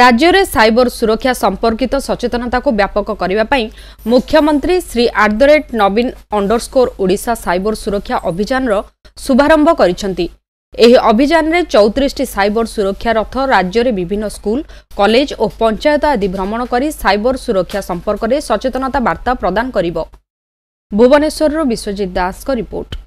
ରାଜ୍ୟରେ ସାଇବର ସୁରକ୍ଷା ସମ୍ପର୍କିତ ସଚେତନତାକୁ ବ୍ୟାପକ କରିବା ପାଇଁ ମୁଖ୍ୟମନ୍ତ୍ରୀ ଶ୍ରୀ ଆଟ୍ ଦ ରେଟ୍ ନବୀନ ଅଣ୍ଡରସ୍କୋର ଓଡ଼ିଶା ସାଇବର ସୁରକ୍ଷା ଅଭିଯାନର ଶୁଭାରମ୍ଭ କରିଛନ୍ତି ଏହି ଅଭିଯାନରେ ଚଉତିରିଶଟି ସାଇବର ସୁରକ୍ଷା ରଥ ରାଜ୍ୟରେ ବିଭିନ୍ନ ସ୍କୁଲ କଲେଜ ଓ ପଞ୍ଚାୟତ ଆଦି ଭ୍ରମଣ କରି ସାଇବର ସୁରକ୍ଷା ସମ୍ପର୍କରେ ସଚେତନତା ବାର୍ତ୍ତା ପ୍ରଦାନ କରିବ ଭୁବନେଶ୍ୱରରୁ ବିଶ୍ୱଜିତ ଦାସଙ୍କ ରିପୋର୍ଟ